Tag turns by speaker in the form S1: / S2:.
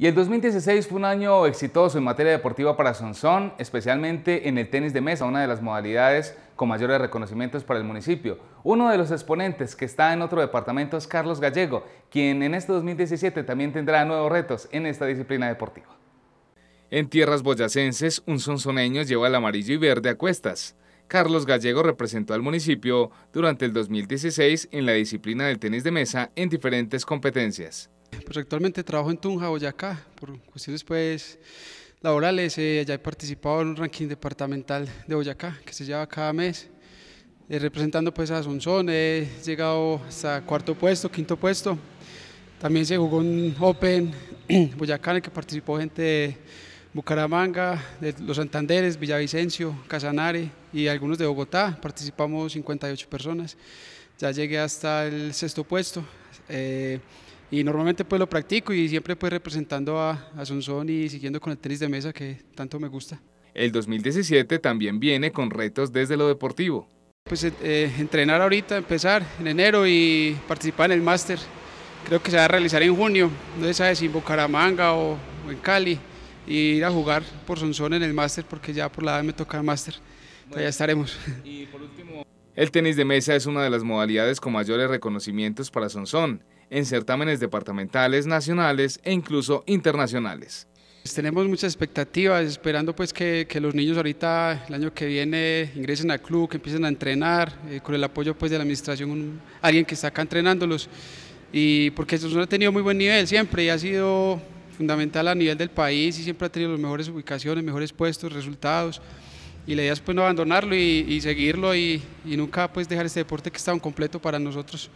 S1: Y el 2016 fue un año exitoso en materia deportiva para Sonsón, especialmente en el tenis de mesa, una de las modalidades con mayores reconocimientos para el municipio. Uno de los exponentes que está en otro departamento es Carlos Gallego, quien en este 2017 también tendrá nuevos retos en esta disciplina deportiva. En tierras boyacenses, un sonsoneño lleva el amarillo y verde a cuestas. Carlos Gallego representó al municipio durante el 2016 en la disciplina del tenis de mesa en diferentes competencias.
S2: Pues actualmente trabajo en Tunja, Boyacá, por cuestiones pues laborales, eh, ya he participado en un ranking departamental de Boyacá que se lleva cada mes, eh, representando pues a Sonsón, he llegado hasta cuarto puesto, quinto puesto, también se jugó un Open Boyacá en el que participó gente de Bucaramanga, de Los Santanderes, Villavicencio, Casanare y algunos de Bogotá, participamos 58 personas, ya llegué hasta el sexto puesto. Eh, y normalmente pues lo practico y siempre pues representando a, a y siguiendo con el tenis de mesa que tanto me gusta.
S1: El 2017 también
S2: viene con retos desde lo deportivo. Pues eh, eh, entrenar ahorita, empezar en enero y participar en el máster. Creo que se va a realizar en junio, no sé si en Bucaramanga o, o en Cali, y ir a jugar por Sonson en el máster porque ya por la edad me toca el máster. Pues, Allá estaremos. Y por último...
S1: El tenis de mesa es una de las modalidades con mayores reconocimientos para Sonsón, en certámenes departamentales, nacionales e incluso
S2: internacionales. Pues tenemos muchas expectativas, esperando pues que, los niños ahorita el año que viene ingresen al club, que empiecen a entrenar, eh, con el apoyo pues de la administración, alguien que está acá entrenándolos, y porque Sonsón ha tenido muy buen nivel siempre y ha sido fundamental a nivel del país y siempre ha tenido las mejores ubicaciones, mejores puestos, resultados y la idea es pues, no abandonarlo y, seguirlo y, nunca pues dejar ese deporte que está en completo para nosotros.